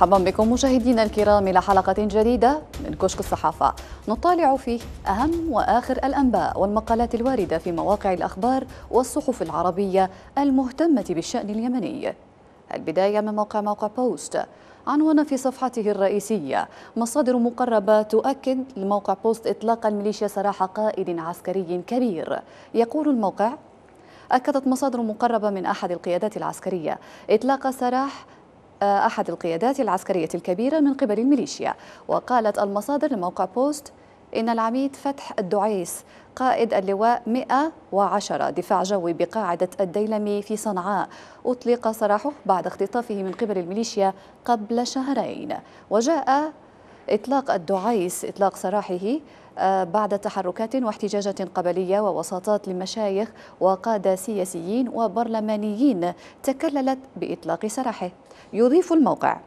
مرحبا بكم مشاهدينا الكرام إلى حلقة جديدة من كشك الصحافة نطالع فيه أهم وآخر الأنباء والمقالات الواردة في مواقع الأخبار والصحف العربية المهتمة بالشأن اليمني البداية من موقع موقع بوست عنوان في صفحته الرئيسية مصادر مقربة تؤكد لموقع بوست إطلاق الميليشيا سراح قائد عسكري كبير يقول الموقع أكدت مصادر مقربة من أحد القيادات العسكرية إطلاق سراح أحد القيادات العسكرية الكبيرة من قبل الميليشيا وقالت المصادر لموقع بوست إن العميد فتح الدعيس قائد اللواء 110 دفاع جوي بقاعدة الديلمي في صنعاء أطلق سراحه بعد اختطافه من قبل الميليشيا قبل شهرين وجاء إطلاق الدعيس إطلاق سراحه آه، بعد تحركات واحتجاجات قبلية ووساطات لمشايخ وقادة سياسيين وبرلمانيين تكللت بإطلاق سراحه يضيف الموقع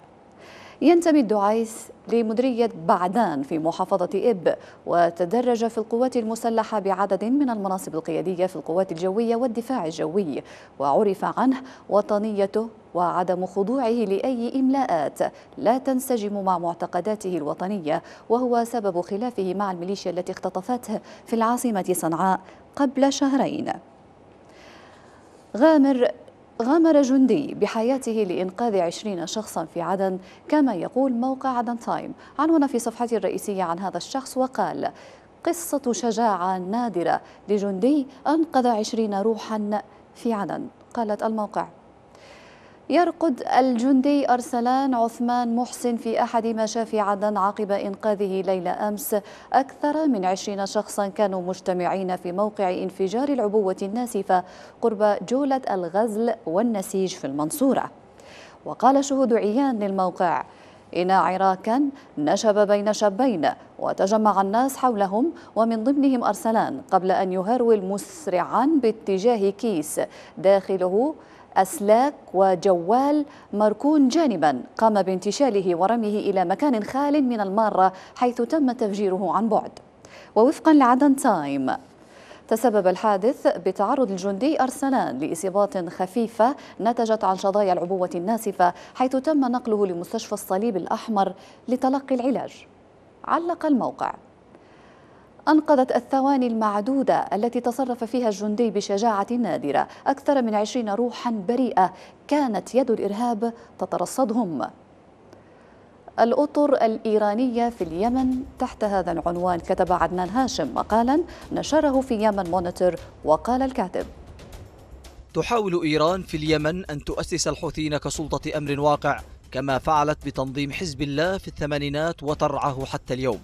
ينتمي الدعيس لمديرية بعدان في محافظة إب وتدرج في القوات المسلحة بعدد من المناصب القيادية في القوات الجوية والدفاع الجوي وعرف عنه وطنيته وعدم خضوعه لأي إملاءات لا تنسجم مع معتقداته الوطنية وهو سبب خلافه مع الميليشيا التي اختطفته في العاصمة صنعاء قبل شهرين غامر غامر جندي بحياته لإنقاذ عشرين شخصا في عدن كما يقول موقع عدن تايم عنون في صفحته الرئيسية عن هذا الشخص وقال قصة شجاعة نادرة لجندي أنقذ عشرين روحا في عدن قالت الموقع يرقد الجندي أرسلان عثمان محسن في أحد مشافي عدن عقب إنقاذه ليلة أمس أكثر من عشرين شخصا كانوا مجتمعين في موقع انفجار العبوة الناسفة قرب جولة الغزل والنسيج في المنصورة وقال شهود عيان للموقع إن عراكا نشب بين شابين وتجمع الناس حولهم ومن ضمنهم أرسلان قبل أن يهرول مسرعا باتجاه كيس داخله أسلاك وجوال مركون جانبا قام بانتشاله ورميه إلى مكان خال من المارة حيث تم تفجيره عن بعد ووفقا لعدن تايم تسبب الحادث بتعرض الجندي أرسلان لإصابات خفيفة نتجت عن شظايا العبوة الناسفة حيث تم نقله لمستشفى الصليب الأحمر لتلقي العلاج علق الموقع أنقذت الثواني المعدودة التي تصرف فيها الجندي بشجاعة نادرة أكثر من عشرين روحا بريئة كانت يد الإرهاب تترصدهم الأطر الإيرانية في اليمن تحت هذا العنوان كتب عدنان هاشم مقالا نشره في يمن مونيتور وقال الكاتب تحاول إيران في اليمن أن تؤسس الحوثيين كسلطة أمر واقع كما فعلت بتنظيم حزب الله في الثمانينات وترعاه حتى اليوم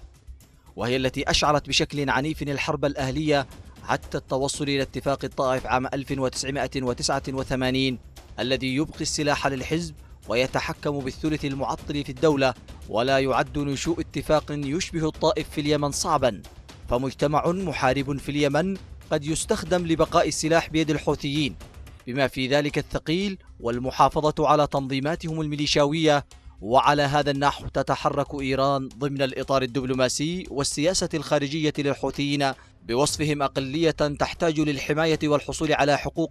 وهي التي أشعلت بشكل عنيف الحرب الأهلية حتى التوصل إلى اتفاق الطائف عام 1989 الذي يبقي السلاح للحزب ويتحكم بالثلث المعطل في الدولة ولا يعد نشوء اتفاق يشبه الطائف في اليمن صعبا فمجتمع محارب في اليمن قد يستخدم لبقاء السلاح بيد الحوثيين بما في ذلك الثقيل والمحافظة على تنظيماتهم الميليشاوية وعلى هذا النحو تتحرك إيران ضمن الإطار الدبلوماسي والسياسة الخارجية للحوثيين بوصفهم أقلية تحتاج للحماية والحصول على حقوق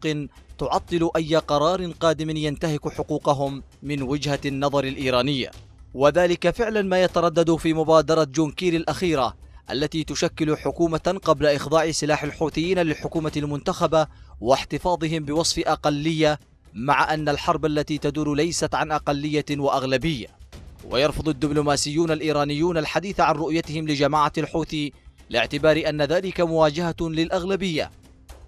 تعطل أي قرار قادم ينتهك حقوقهم من وجهة النظر الإيرانية وذلك فعلا ما يتردد في مبادرة جونكير الأخيرة التي تشكل حكومة قبل إخضاع سلاح الحوثيين للحكومة المنتخبة واحتفاظهم بوصف أقلية مع أن الحرب التي تدور ليست عن أقلية وأغلبية ويرفض الدبلوماسيون الإيرانيون الحديث عن رؤيتهم لجماعة الحوثي لاعتبار أن ذلك مواجهة للأغلبية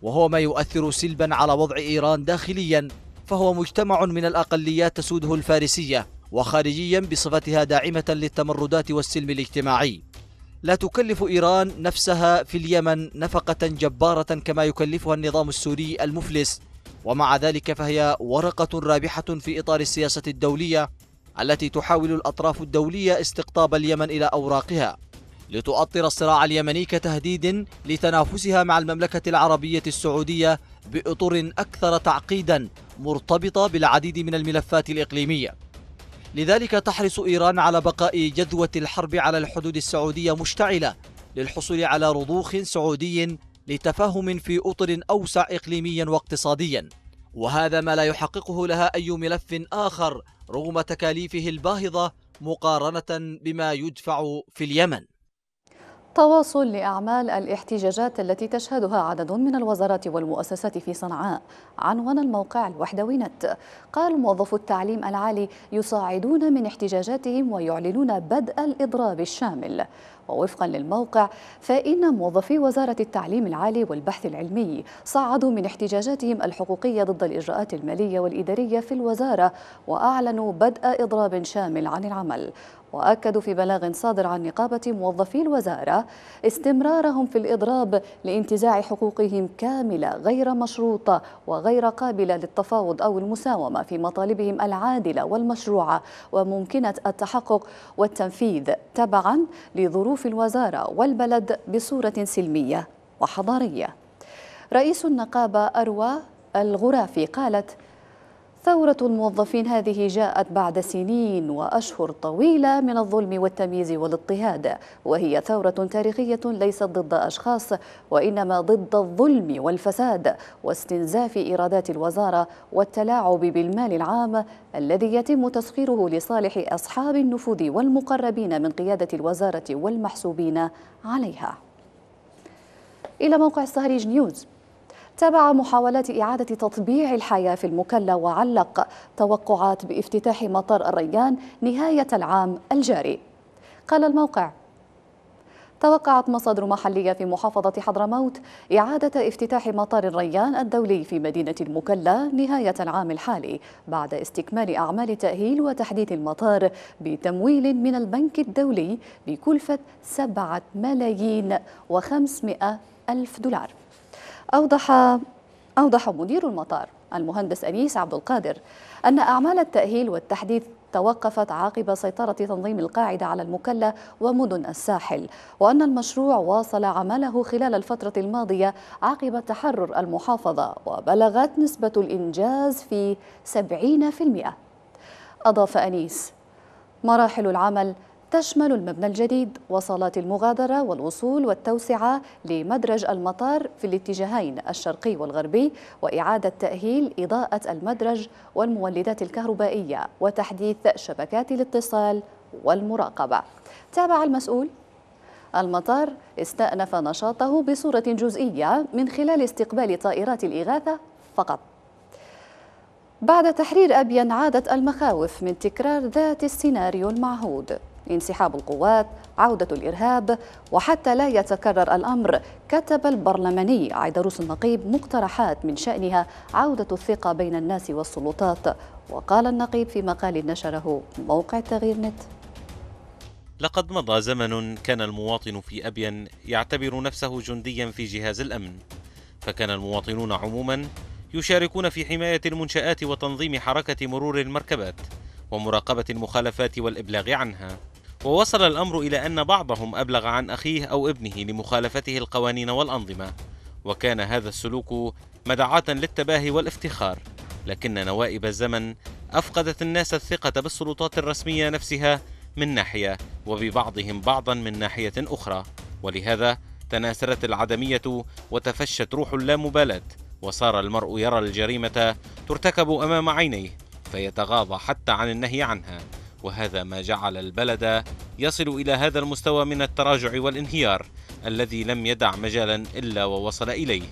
وهو ما يؤثر سلبا على وضع إيران داخليا فهو مجتمع من الأقليات تسوده الفارسية وخارجيا بصفتها داعمة للتمردات والسلم الاجتماعي لا تكلف إيران نفسها في اليمن نفقة جبارة كما يكلفها النظام السوري المفلس ومع ذلك فهي ورقة رابحة في إطار السياسة الدولية التي تحاول الأطراف الدولية استقطاب اليمن إلى أوراقها لتؤطر الصراع اليمني كتهديد لتنافسها مع المملكة العربية السعودية بإطر أكثر تعقيدا مرتبطة بالعديد من الملفات الإقليمية لذلك تحرص إيران على بقاء جذوة الحرب على الحدود السعودية مشتعلة للحصول على رضوخ سعودي لتفهم في أطر أوسع إقليميا واقتصاديا وهذا ما لا يحققه لها أي ملف آخر رغم تكاليفه الباهظة مقارنة بما يدفع في اليمن تواصل لأعمال الاحتجاجات التي تشهدها عدد من الوزارات والمؤسسات في صنعاء عنوان الموقع الوحدوي نت قال موظفو التعليم العالي يصاعدون من احتجاجاتهم ويعلنون بدء الإضراب الشامل ووفقا للموقع فإن موظفي وزارة التعليم العالي والبحث العلمي صعدوا من احتجاجاتهم الحقوقية ضد الإجراءات المالية والإدارية في الوزارة وأعلنوا بدء إضراب شامل عن العمل وأكدوا في بلاغ صادر عن نقابة موظفي الوزارة استمرارهم في الإضراب لانتزاع حقوقهم كاملة غير مشروطة وغير قابلة للتفاوض أو المساومة في مطالبهم العادلة والمشروعة وممكنة التحقق والتنفيذ تبعا لظروف الوزارة والبلد بصورة سلمية وحضارية رئيس النقابة أروى الغرافي قالت ثورة الموظفين هذه جاءت بعد سنين وأشهر طويلة من الظلم والتمييز والاضطهاد وهي ثورة تاريخية ليست ضد أشخاص وإنما ضد الظلم والفساد واستنزاف إيرادات الوزارة والتلاعب بالمال العام الذي يتم تسخيره لصالح أصحاب النفوذ والمقربين من قيادة الوزارة والمحسوبين عليها إلى موقع السهريج نيوز تابع محاولات إعادة تطبيع الحياة في المكلا وعلق توقعات بافتتاح مطار الريان نهاية العام الجاري قال الموقع توقعت مصادر محلية في محافظة حضرموت إعادة افتتاح مطار الريان الدولي في مدينة المكلا نهاية العام الحالي بعد استكمال أعمال تأهيل وتحديث المطار بتمويل من البنك الدولي بكلفة 7 ملايين و ألف دولار أوضح أوضح مدير المطار المهندس أنيس عبد القادر أن أعمال التأهيل والتحديث توقفت عقب سيطرة تنظيم القاعدة على المكلا ومدن الساحل وأن المشروع واصل عمله خلال الفترة الماضية عقب تحرر المحافظة وبلغت نسبة الإنجاز في 70% أضاف أنيس مراحل العمل تشمل المبنى الجديد وصالات المغادرة والوصول والتوسعة لمدرج المطار في الاتجاهين الشرقي والغربي وإعادة تأهيل إضاءة المدرج والمولدات الكهربائية وتحديث شبكات الاتصال والمراقبة تابع المسؤول المطار استأنف نشاطه بصورة جزئية من خلال استقبال طائرات الإغاثة فقط بعد تحرير أبين عادت المخاوف من تكرار ذات السيناريو المعهود انسحاب القوات عودة الإرهاب وحتى لا يتكرر الأمر كتب البرلماني عيدروس النقيب مقترحات من شأنها عودة الثقة بين الناس والسلطات وقال النقيب في مقال نشره موقع تغيير نت لقد مضى زمن كان المواطن في أبين يعتبر نفسه جنديا في جهاز الأمن فكان المواطنون عموما يشاركون في حماية المنشآت وتنظيم حركة مرور المركبات ومراقبة المخالفات والإبلاغ عنها ووصل الأمر إلى أن بعضهم أبلغ عن أخيه أو ابنه لمخالفته القوانين والأنظمة وكان هذا السلوك مدعاة للتباهي والافتخار لكن نوائب الزمن أفقدت الناس الثقة بالسلطات الرسمية نفسها من ناحية وببعضهم بعضا من ناحية أخرى ولهذا تناسرت العدمية وتفشت روح اللامبالاة وصار المرء يرى الجريمة ترتكب أمام عينيه فيتغاضى حتى عن النهي عنها وهذا ما جعل البلد يصل إلى هذا المستوى من التراجع والانهيار الذي لم يدع مجالا إلا ووصل إليه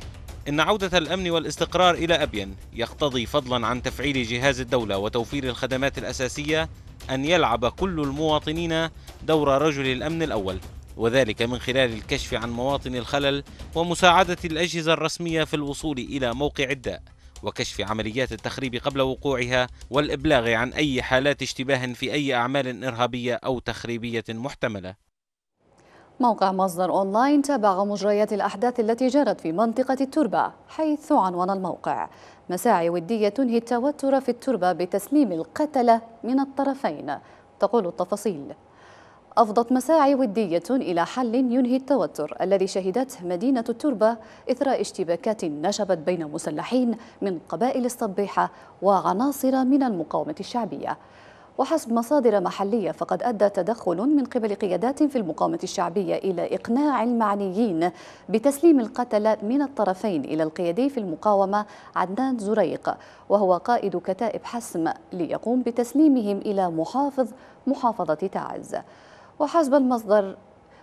إن عودة الأمن والاستقرار إلى أبين يقتضي فضلا عن تفعيل جهاز الدولة وتوفير الخدمات الأساسية أن يلعب كل المواطنين دور رجل الأمن الأول وذلك من خلال الكشف عن مواطن الخلل ومساعدة الأجهزة الرسمية في الوصول إلى موقع الداء وكشف عمليات التخريب قبل وقوعها والإبلاغ عن أي حالات اشتباه في أي أعمال إرهابية أو تخريبية محتملة موقع مصدر أونلاين تابع مجريات الأحداث التي جرت في منطقة التربة حيث عنوان الموقع مساعي ودية تنهي التوتر في التربة بتسليم القتلة من الطرفين تقول التفاصيل أفضت مساعي ودية إلى حل ينهي التوتر الذي شهدته مدينة التربة إثر اشتباكات نشبت بين مسلحين من قبائل الصبيحة وعناصر من المقاومة الشعبية وحسب مصادر محلية فقد أدى تدخل من قبل قيادات في المقاومة الشعبية إلى إقناع المعنيين بتسليم القتلة من الطرفين إلى القيادي في المقاومة عدنان زريق وهو قائد كتائب حسم ليقوم بتسليمهم إلى محافظ محافظة تعز وحسب المصدر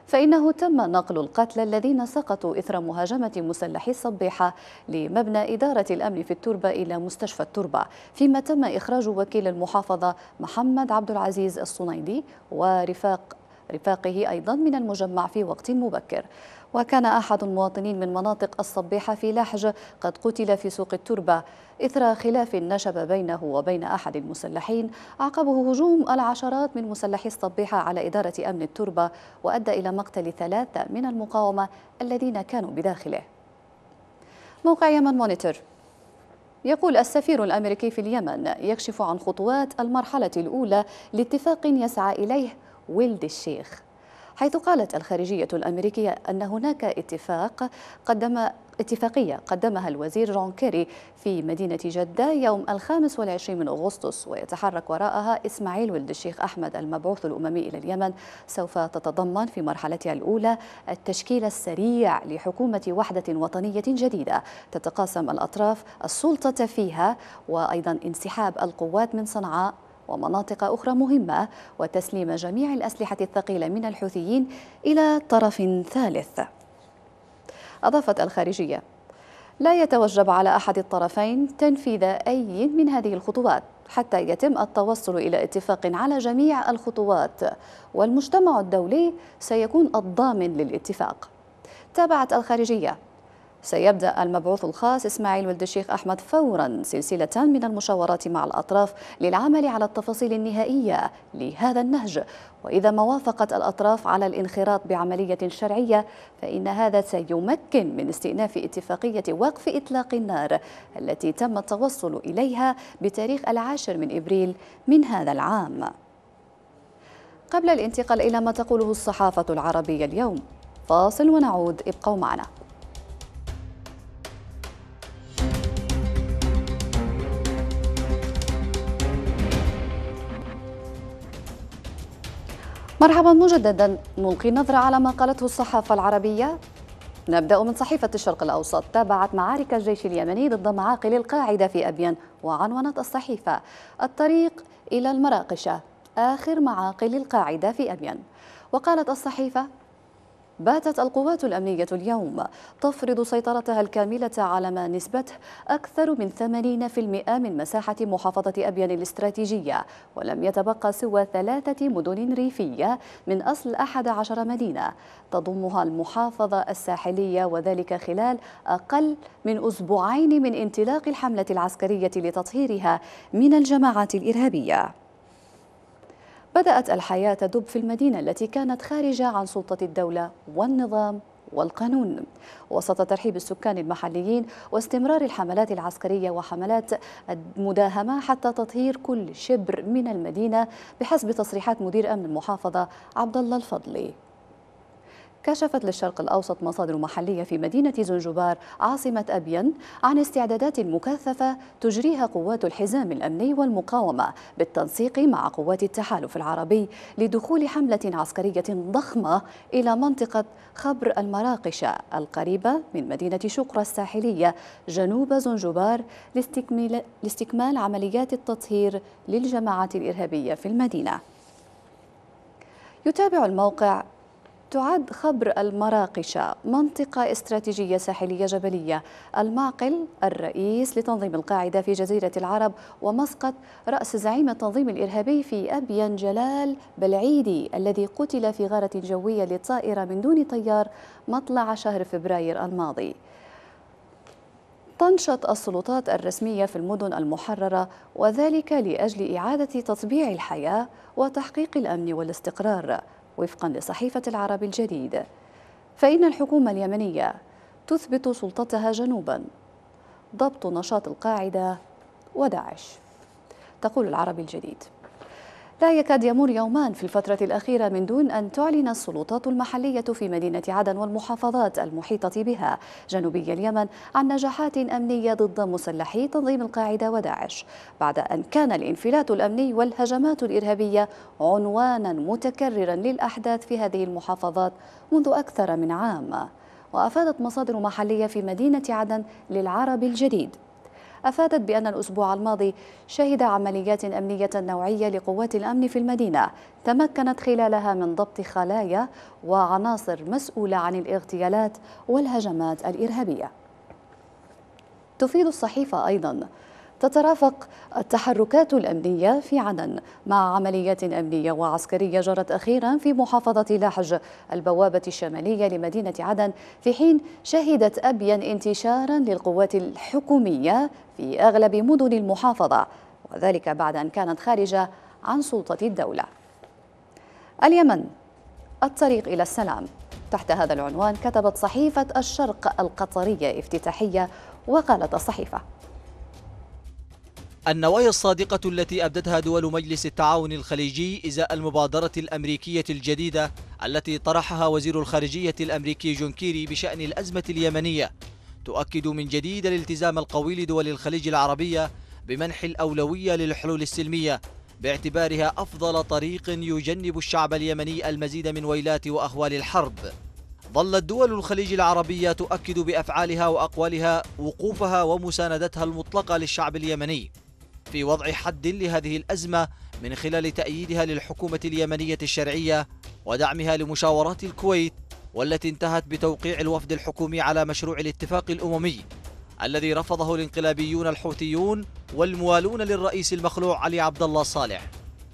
فإنه تم نقل القتلى الذين سقطوا إثر مهاجمة مسلحي الصبيحة لمبنى إدارة الأمن في التربة إلى مستشفى التربة فيما تم إخراج وكيل المحافظة محمد عبد العزيز الصنيدي ورفاق رفاقه أيضا من المجمع في وقت مبكر وكان أحد المواطنين من مناطق الصبيحة في لحج قد قتل في سوق التربة إثر خلاف نشب بينه وبين أحد المسلحين عقبه هجوم العشرات من مسلحي الصبيحة على إدارة أمن التربة وأدى إلى مقتل ثلاثة من المقاومة الذين كانوا بداخله موقع يمن مونيتور يقول السفير الأمريكي في اليمن يكشف عن خطوات المرحلة الأولى لاتفاق يسعى إليه ولد الشيخ حيث قالت الخارجية الأمريكية أن هناك اتفاق قدم اتفاقية قدمها الوزير جون كيري في مدينة جدة يوم الخامس والعشرين من أغسطس ويتحرك وراءها إسماعيل ولد الشيخ أحمد المبعوث الأممي إلى اليمن سوف تتضمن في مرحلتها الأولى التشكيل السريع لحكومة وحدة وطنية جديدة تتقاسم الأطراف السلطة فيها وأيضا انسحاب القوات من صنعاء ومناطق أخرى مهمة وتسليم جميع الأسلحة الثقيلة من الحوثيين إلى طرف ثالث أضافت الخارجية لا يتوجب على أحد الطرفين تنفيذ أي من هذه الخطوات حتى يتم التوصل إلى اتفاق على جميع الخطوات والمجتمع الدولي سيكون الضامن للاتفاق تابعت الخارجية سيبدأ المبعوث الخاص إسماعيل ولد الشيخ أحمد فورا سلسلة من المشاورات مع الأطراف للعمل على التفاصيل النهائية لهذا النهج وإذا ما وافقت الأطراف على الانخراط بعملية شرعية فإن هذا سيمكن من استئناف اتفاقية وقف إطلاق النار التي تم التوصل إليها بتاريخ العاشر من إبريل من هذا العام قبل الانتقال إلى ما تقوله الصحافة العربية اليوم فاصل ونعود ابقوا معنا مرحبا مجددا نلقي نظرة على ما قالته الصحافة العربية نبدأ من صحيفة الشرق الأوسط تابعت معارك الجيش اليمني ضد معاقل القاعدة في أبين وعنونت الصحيفة الطريق إلى المراقشة آخر معاقل القاعدة في أبين وقالت الصحيفة باتت القوات الأمنية اليوم تفرض سيطرتها الكاملة على ما نسبته أكثر من 80% من مساحة محافظة أبيان الاستراتيجية ولم يتبقى سوى ثلاثة مدن ريفية من أصل 11 مدينة تضمها المحافظة الساحلية وذلك خلال أقل من أسبوعين من انطلاق الحملة العسكرية لتطهيرها من الجماعات الإرهابية بدأت الحياة تدب في المدينة التي كانت خارجة عن سلطة الدولة والنظام والقانون وسط ترحيب السكان المحليين واستمرار الحملات العسكرية وحملات المداهمة حتى تطهير كل شبر من المدينة بحسب تصريحات مدير أمن المحافظة عبد الله الفضلي كشفت للشرق الأوسط مصادر محلية في مدينة زنجبار عاصمة أبين عن استعدادات مكثفة تجريها قوات الحزام الأمني والمقاومة بالتنسيق مع قوات التحالف العربي لدخول حملة عسكرية ضخمة إلى منطقة خبر المراقشة القريبة من مدينة شقرة الساحلية جنوب زنجبار لاستكمال, لاستكمال عمليات التطهير للجماعات الإرهابية في المدينة يتابع الموقع تعد خبر المراقشة منطقة استراتيجية ساحلية جبلية المعقل الرئيس لتنظيم القاعدة في جزيرة العرب ومسقط رأس زعيم التنظيم الإرهابي في أبين جلال بلعيدي الذي قتل في غارة جوية لطائرة من دون طيار مطلع شهر فبراير الماضي تنشط السلطات الرسمية في المدن المحررة وذلك لأجل إعادة تطبيع الحياة وتحقيق الأمن والاستقرار وفقا لصحيفة العرب الجديد فإن الحكومة اليمنية تثبت سلطتها جنوبا ضبط نشاط القاعدة وداعش تقول العرب الجديد لا يكاد يمر يومان في الفترة الأخيرة من دون أن تعلن السلطات المحلية في مدينة عدن والمحافظات المحيطة بها جنوبي اليمن عن نجاحات أمنية ضد مسلحي تنظيم القاعدة وداعش بعد أن كان الانفلات الأمني والهجمات الإرهابية عنوانا متكررا للأحداث في هذه المحافظات منذ أكثر من عام وأفادت مصادر محلية في مدينة عدن للعرب الجديد أفادت بأن الأسبوع الماضي شهد عمليات أمنية نوعية لقوات الأمن في المدينة تمكنت خلالها من ضبط خلايا وعناصر مسؤولة عن الاغتيالات والهجمات الإرهابية تفيد الصحيفة أيضا تترافق التحركات الأمنية في عدن مع عمليات أمنية وعسكرية جرت أخيرا في محافظة لاحج البوابة الشمالية لمدينة عدن في حين شهدت أبين انتشارا للقوات الحكومية في أغلب مدن المحافظة وذلك بعد أن كانت خارجة عن سلطة الدولة اليمن الطريق إلى السلام تحت هذا العنوان كتبت صحيفة الشرق القطرية افتتاحية وقالت الصحيفة النوايا الصادقة التي أبدتها دول مجلس التعاون الخليجي إزاء المبادرة الأمريكية الجديدة التي طرحها وزير الخارجية الأمريكي جون كيري بشأن الأزمة اليمنية تؤكد من جديد الالتزام القوي لدول الخليج العربية بمنح الأولوية للحلول السلمية باعتبارها أفضل طريق يجنب الشعب اليمني المزيد من ويلات وأهوال الحرب ظلت دول الخليج العربية تؤكد بأفعالها وأقوالها وقوفها ومساندتها المطلقة للشعب اليمني في وضع حد لهذه الأزمة من خلال تأييدها للحكومة اليمنية الشرعية ودعمها لمشاورات الكويت والتي انتهت بتوقيع الوفد الحكومي على مشروع الاتفاق الأممي الذي رفضه الانقلابيون الحوثيون والموالون للرئيس المخلوع علي عبد الله صالح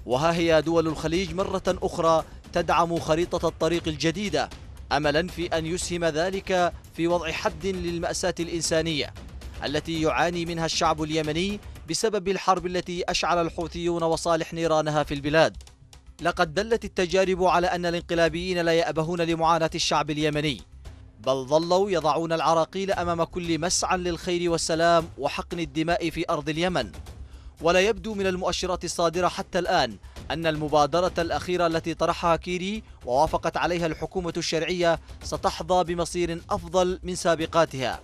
وها هي دول الخليج مرة أخرى تدعم خريطة الطريق الجديدة أملا في أن يسهم ذلك في وضع حد للمأساة الإنسانية التي يعاني منها الشعب اليمني بسبب الحرب التي أشعل الحوثيون وصالح نيرانها في البلاد لقد دلت التجارب على أن الانقلابيين لا يأبهون لمعاناة الشعب اليمني بل ظلوا يضعون العراقيل أمام كل مسعى للخير والسلام وحقن الدماء في أرض اليمن ولا يبدو من المؤشرات الصادرة حتى الآن أن المبادرة الأخيرة التي طرحها كيري ووافقت عليها الحكومة الشرعية ستحظى بمصير أفضل من سابقاتها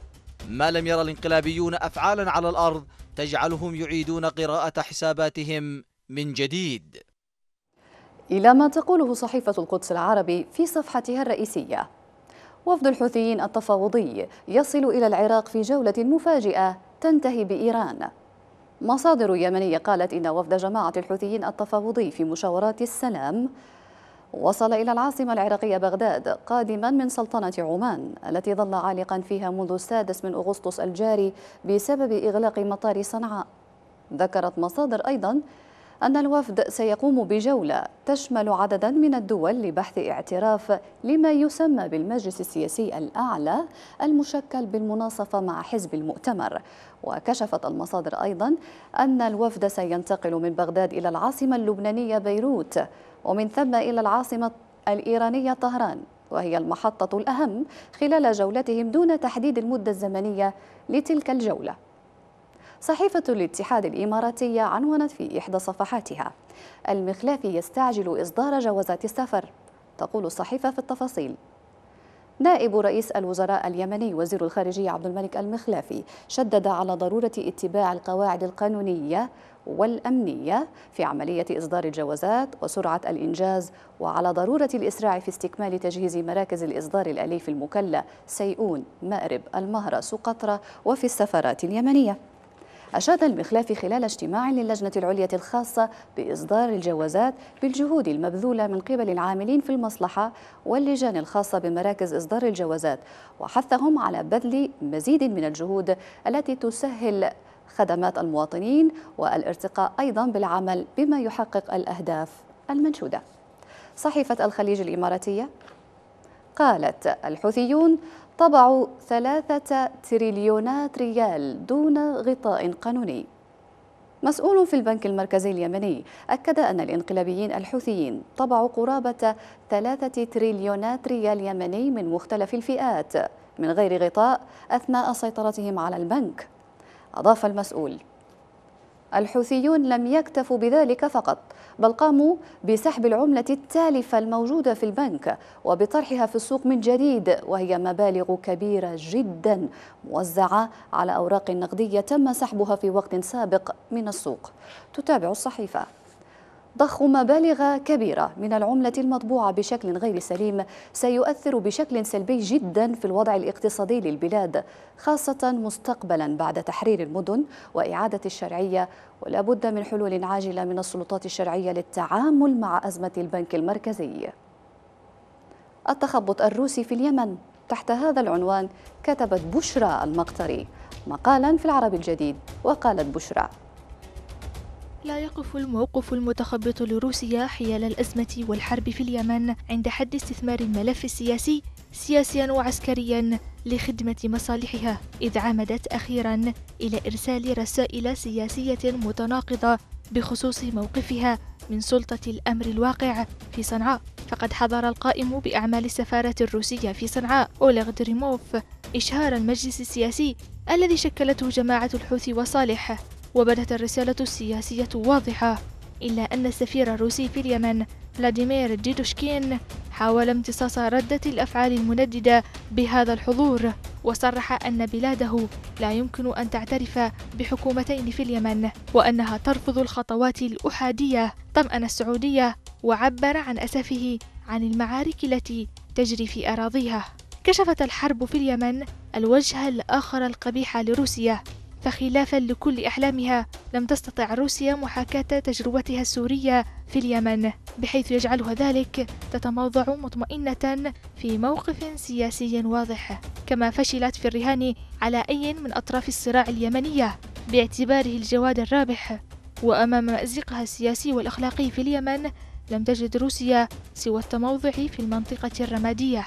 ما لم يرى الانقلابيون أفعالا على الأرض تجعلهم يعيدون قراءة حساباتهم من جديد إلى ما تقوله صحيفة القدس العربي في صفحتها الرئيسية وفد الحوثيين التفاوضي يصل إلى العراق في جولة مفاجئة تنتهي بإيران مصادر يمنية قالت إن وفد جماعة الحوثيين التفاوضي في مشاورات السلام وصل إلى العاصمة العراقية بغداد قادما من سلطنة عمان التي ظل عالقا فيها منذ السادس من أغسطس الجاري بسبب إغلاق مطار صنعاء ذكرت مصادر أيضا أن الوفد سيقوم بجولة تشمل عددا من الدول لبحث اعتراف لما يسمى بالمجلس السياسي الأعلى المشكل بالمناصفة مع حزب المؤتمر وكشفت المصادر أيضا أن الوفد سينتقل من بغداد إلى العاصمة اللبنانية بيروت ومن ثم إلى العاصمة الإيرانية طهران وهي المحطة الأهم خلال جولتهم دون تحديد المدة الزمنية لتلك الجولة صحيفة الاتحاد الإماراتية عنونت في إحدى صفحاتها المخلافي يستعجل إصدار جوازات السفر تقول الصحيفة في التفاصيل نائب رئيس الوزراء اليمني وزير الخارجية عبد الملك المخلافي شدد على ضرورة اتباع القواعد القانونية والأمنية في عملية إصدار الجوازات وسرعة الإنجاز وعلى ضرورة الإسراع في استكمال تجهيز مراكز الإصدار الأليف المكلة سيئون مأرب المهرة سقطرى وفي السفارات اليمنية أشاد المخلافي خلال اجتماع للجنة العليا الخاصة بإصدار الجوازات بالجهود المبذولة من قبل العاملين في المصلحة واللجان الخاصة بمراكز إصدار الجوازات وحثهم على بذل مزيد من الجهود التي تسهل خدمات المواطنين والارتقاء أيضا بالعمل بما يحقق الأهداف المنشودة صحيفة الخليج الإماراتية قالت الحوثيون طبعوا ثلاثة تريليونات ريال دون غطاء قانوني مسؤول في البنك المركزي اليمني أكد أن الإنقلابيين الحوثيين طبعوا قرابة ثلاثة تريليونات ريال يمني من مختلف الفئات من غير غطاء أثناء سيطرتهم على البنك أضاف المسؤول الحوثيون لم يكتفوا بذلك فقط بل قاموا بسحب العملة التالفة الموجودة في البنك وبطرحها في السوق من جديد وهي مبالغ كبيرة جدا موزعة على أوراق نقدية تم سحبها في وقت سابق من السوق تتابع الصحيفة ضخ مبالغ كبيرة من العملة المطبوعة بشكل غير سليم سيؤثر بشكل سلبي جدا في الوضع الاقتصادي للبلاد خاصة مستقبلا بعد تحرير المدن وإعادة الشرعية ولا بد من حلول عاجلة من السلطات الشرعية للتعامل مع أزمة البنك المركزي التخبط الروسي في اليمن تحت هذا العنوان كتبت بشرى المقتري مقالا في العرب الجديد وقالت بشرى لا يقف الموقف المتخبط لروسيا حيال الأزمة والحرب في اليمن عند حد استثمار الملف السياسي سياسيا وعسكريا لخدمة مصالحها إذ عمدت أخيرا إلى إرسال رسائل سياسية متناقضة بخصوص موقفها من سلطة الأمر الواقع في صنعاء فقد حضر القائم بأعمال السفارة الروسية في صنعاء أوليغ دريموف إشهار المجلس السياسي الذي شكلته جماعة الحوثي وصالح وبدت الرسالة السياسية واضحة إلا أن السفير الروسي في اليمن فلاديمير ديدوشكين حاول امتصاص ردة الأفعال المنددة بهذا الحضور وصرح أن بلاده لا يمكن أن تعترف بحكومتين في اليمن وأنها ترفض الخطوات الأحادية طمأن السعودية وعبر عن أسفه عن المعارك التي تجري في أراضيها كشفت الحرب في اليمن الوجه الآخر القبيح لروسيا فخلافا لكل أحلامها لم تستطع روسيا محاكاة تجربتها السورية في اليمن بحيث يجعلها ذلك تتموضع مطمئنة في موقف سياسي واضح كما فشلت في الرهان على أي من أطراف الصراع اليمنية باعتباره الجواد الرابح وأمام مأزقها السياسي والأخلاقي في اليمن لم تجد روسيا سوى التموضع في المنطقة الرمادية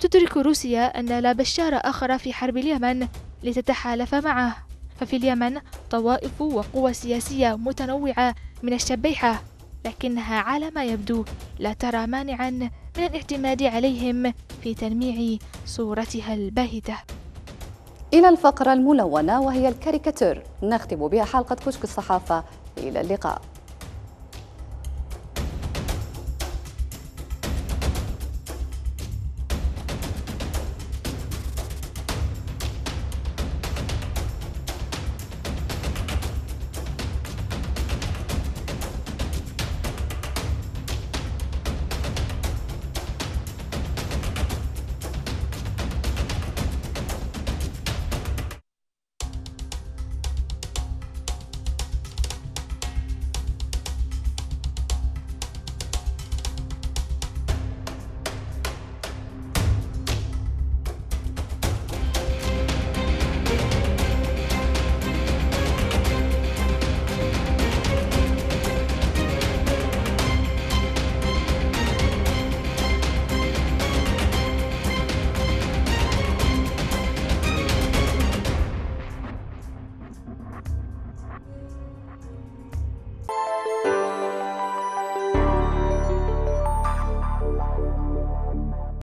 تدرك روسيا أن لا بشار آخر في حرب اليمن لتتحالف معه ففي اليمن طوائف وقوى سياسية متنوعة من الشبيحة لكنها على ما يبدو لا ترى مانعا من الاعتماد عليهم في تنميع صورتها الباهتة إلى الفقرة الملونة وهي الكاريكاتير نختم بها حلقة كشك الصحافة إلى اللقاء